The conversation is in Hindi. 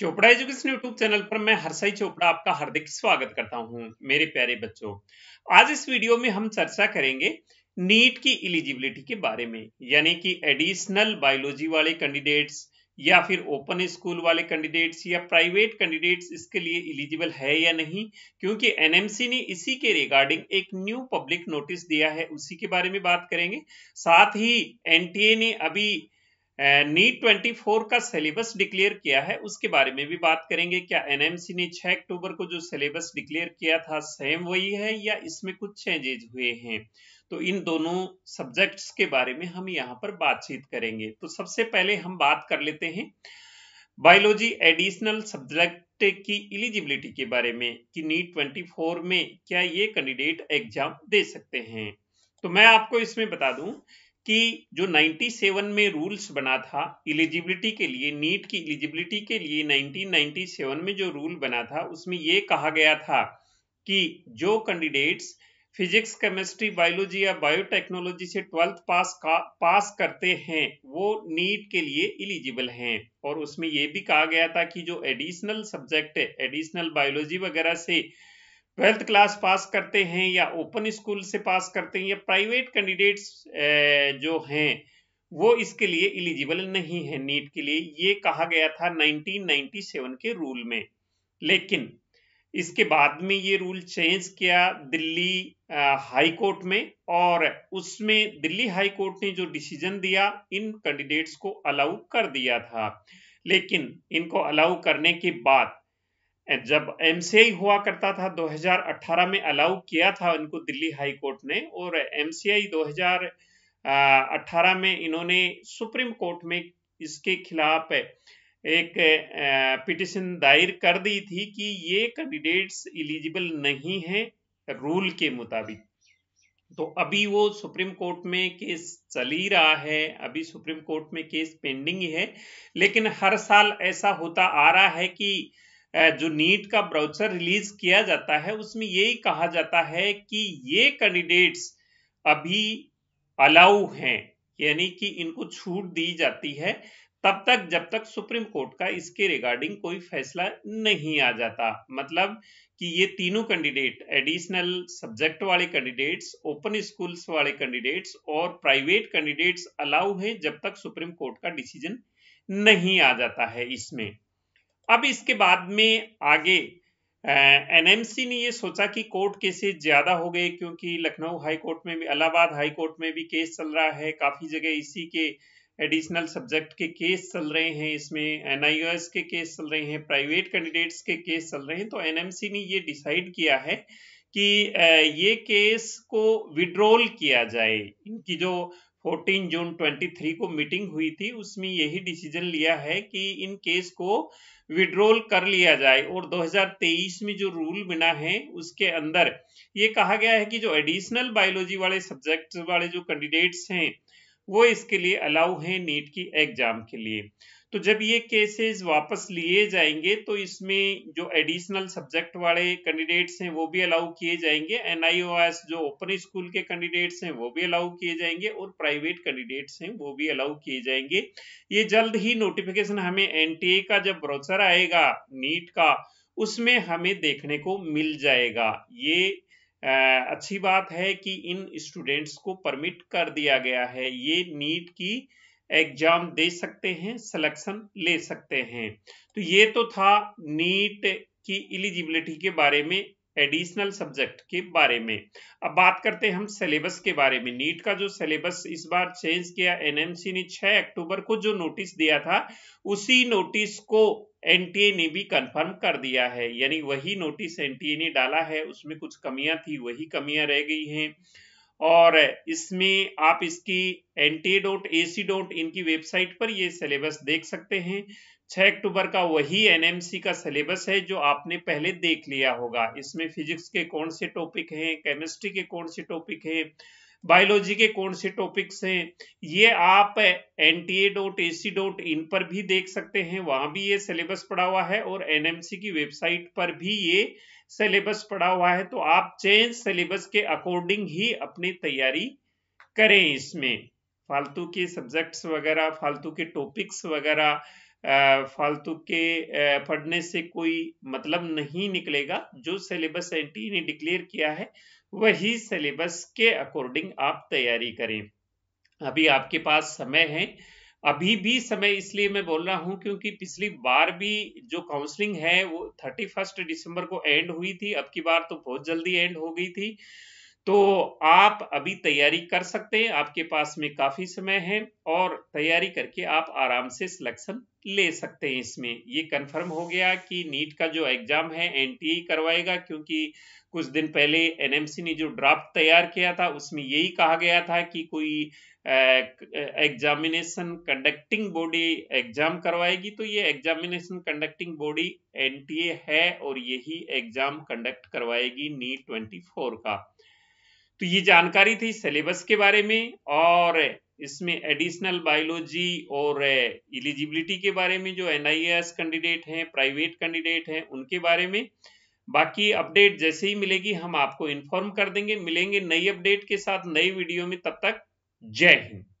चोपड़ा एजुकेशन यूट्यूब चैनल पर मैं हरसाई चोपड़ा आपका हार्दिक स्वागत करता हूं मेरे प्यारे बच्चों आज इस वीडियो में हम चर्चा करेंगे नीट की इलिजिबिलिटी के बारे में यानी कि एडिशनल बायोलॉजी वाले कैंडिडेट्स या फिर ओपन स्कूल वाले कैंडिडेट्स या प्राइवेट कैंडिडेट्स इसके लिए इलिजिबल है या नहीं क्योंकि एनएमसी ने इसी के रिगार्डिंग एक न्यू पब्लिक नोटिस दिया है उसी के बारे में बात करेंगे साथ ही एनटीए ने अभी नीट ट्वेंटी फोर का सिलेबस डिक्लेयर किया है उसके बारे में भी बात करेंगे क्या एनएमसी ने 6 अक्टूबर को जो सिलेबस डिक्लेयर किया था सेम वही है या इसमें कुछ चेंजेज हुए हैं तो इन दोनों सब्जेक्ट्स के बारे में हम यहाँ पर बातचीत करेंगे तो सबसे पहले हम बात कर लेते हैं बायोलॉजी एडिशनल सब्जेक्ट की इलिजिबिलिटी के बारे में कि नीट ट्वेंटी e में क्या ये कैंडिडेट एग्जाम दे सकते हैं तो मैं आपको इसमें बता दूं कि जो 97 में रूल्स बना था इलिजिबिलिटी के लिए नीट की इलिजिबिलिटी के लिए 1997 में जो रूल बना था उसमें ये कहा गया था कि जो कैंडिडेट्स फिजिक्स केमिस्ट्री बायोलॉजी या बायोटेक्नोलॉजी से ट्वेल्थ पास का पास करते हैं वो नीट के लिए इलिजिबल हैं और उसमें ये भी कहा गया था कि जो एडिशनल सब्जेक्ट एडिशनल बायोलॉजी वगैरह से ट्वेल्थ क्लास पास करते हैं या ओपन स्कूल से पास करते हैं या प्राइवेट कैंडिडेट्स जो हैं वो इसके लिए इलिजिबल नहीं है नीट के लिए ये कहा गया था 1997 के रूल में लेकिन इसके बाद में ये रूल चेंज किया दिल्ली हाई कोर्ट में और उसमें दिल्ली हाई कोर्ट ने जो डिसीजन दिया इन कैंडिडेट्स को अलाउ कर दिया था लेकिन इनको अलाउ करने के बाद जब एमसीआई हुआ करता था 2018 में अलाउ किया था इनको दिल्ली हाई कोर्ट ने और एमसीआई 2018 में इन्होंने सुप्रीम कोर्ट में इसके खिलाफ एक पिटिशन दायर कर दी थी कि ये कैंडिडेट्स इलिजिबल नहीं है रूल के मुताबिक तो अभी वो सुप्रीम कोर्ट में केस चल ही रहा है अभी सुप्रीम कोर्ट में केस पेंडिंग है लेकिन हर साल ऐसा होता आ रहा है कि जो नीट का ब्राउचर रिलीज किया जाता है उसमें यही कहा जाता है कि ये कैंडिडेट्स अभी अलाउ हैं यानी कि इनको छूट दी जाती है तब तक जब तक सुप्रीम कोर्ट का इसके रिगार्डिंग कोई फैसला नहीं आ जाता मतलब कि ये तीनों कैंडिडेट एडिशनल सब्जेक्ट वाले कैंडिडेट्स ओपन स्कूल्स वाले कैंडिडेट्स और प्राइवेट कैंडिडेट्स अलाउ हैं जब तक सुप्रीम कोर्ट का डिसीजन नहीं आ जाता है इसमें अब इसके बाद में आगे एनएमसी ने ये सोचा कि कोर्ट केसेस ज्यादा हो गए क्योंकि लखनऊ हाई कोर्ट में भी इलाहाबाद हाई कोर्ट में भी केस चल रहा है काफी जगह इसी के एडिशनल सब्जेक्ट के केस चल रहे हैं इसमें एन के केस चल रहे हैं प्राइवेट कैंडिडेट्स के केस चल रहे हैं तो एनएमसी ने ये डिसाइड किया है कि ये केस को विड्रोल किया जाए इनकी जो 14 जून 23 को मीटिंग हुई थी उसमें यही डिसीजन लिया है कि इन केस को विड्रोल कर लिया जाए और 2023 में जो रूल बना है उसके अंदर ये कहा गया है कि जो एडिशनल बायोलॉजी वाले सब्जेक्ट वाले जो कैंडिडेट्स हैं वो इसके लिए अलाउ हैं नीट की एग्जाम के लिए तो जब ये केसेस वापस लिए जाएंगे तो इसमें जो एडिशनल सब्जेक्ट वाले कैंडिडेट्स हैं वो भी अलाउ किए जाएंगे एन जो ओपन स्कूल के कैंडिडेट्स हैं वो भी अलाउ किए जाएंगे और प्राइवेट कैंडिडेट्स हैं वो भी अलाउ किए जाएंगे ये जल्द ही नोटिफिकेशन हमें एन का जब ब्रोचर आएगा नीट का उसमें हमें देखने को मिल जाएगा ये आ, अच्छी बात है कि इन स्टूडेंट्स को परमिट कर दिया गया है ये नीट की एग्जाम दे सकते हैं सिलेक्शन ले सकते हैं तो ये तो था नीट की एलिजिबिलिटी के बारे में एडिशनल सब्जेक्ट के बारे में अब बात करते हैं हम सिलेबस के बारे में नीट का जो सिलेबस इस बार चेंज किया एनएमसी ने 6 अक्टूबर को जो नोटिस दिया था उसी नोटिस को एनटीए ने भी कंफर्म कर दिया है यानी वही नोटिस एनटीए ने डाला है उसमें कुछ कमियां थी वही कमियां रह गई हैं और इसमें आप इसकी N T A dot A C dot इनकी वेबसाइट पर ये सिलेबस देख सकते हैं 6 अक्टूबर का वही एनएमसी का सिलेबस है जो आपने पहले देख लिया होगा इसमें फिजिक्स के कौन से टॉपिक हैं केमिस्ट्री के कौन से टॉपिक हैं बायोलॉजी के कौन से टॉपिक्स हैं ये आप N T A dot A C dot in पर भी देख सकते हैं वहां भी ये सिलेबस पड़ा हुआ है और एन एम सी की वेबसाइट पर भी ये सिलेबस पड़ा हुआ है तो आप चेंज सिलेबस के अकॉर्डिंग ही अपनी तैयारी करें इसमें फालतू के सब्जेक्ट्स वगैरह फालतू के टॉपिक्स वगैरह फालतू के पढ़ने से कोई मतलब नहीं निकलेगा जो सिलेबस एन ने डिक्लेयर किया है वही सिलेबस के अकॉर्डिंग आप तैयारी करें अभी आपके पास समय है अभी भी समय इसलिए मैं बोल रहा हूं क्योंकि पिछली बार भी जो काउंसलिंग है वो थर्टी फर्स्ट दिसंबर को एंड हुई थी अब की बार तो बहुत जल्दी एंड हो गई थी तो आप अभी तैयारी कर सकते हैं आपके पास में काफ़ी समय है और तैयारी करके आप आराम से सिलेक्शन ले सकते हैं इसमें ये कंफर्म हो गया कि नीट का जो एग्ज़ाम है एन e करवाएगा क्योंकि कुछ दिन पहले एनएमसी ने जो ड्राफ्ट तैयार किया था उसमें यही कहा गया था कि कोई एग्जामिनेशन कंडक्टिंग बॉडी एग्जाम करवाएगी तो ये एग्जामिनेशन कंडक्टिंग बॉडी एनटीए है और यही एग्जाम कंडक्ट करवाएगी नीट ट्वेंटी का तो ये जानकारी थी सिलेबस के बारे में और इसमें एडिशनल बायोलॉजी और एलिजिबिलिटी के बारे में जो एन कैंडिडेट हैं प्राइवेट कैंडिडेट हैं उनके बारे में बाकी अपडेट जैसे ही मिलेगी हम आपको इन्फॉर्म कर देंगे मिलेंगे नई अपडेट के साथ नई वीडियो में तब तक जय हिंद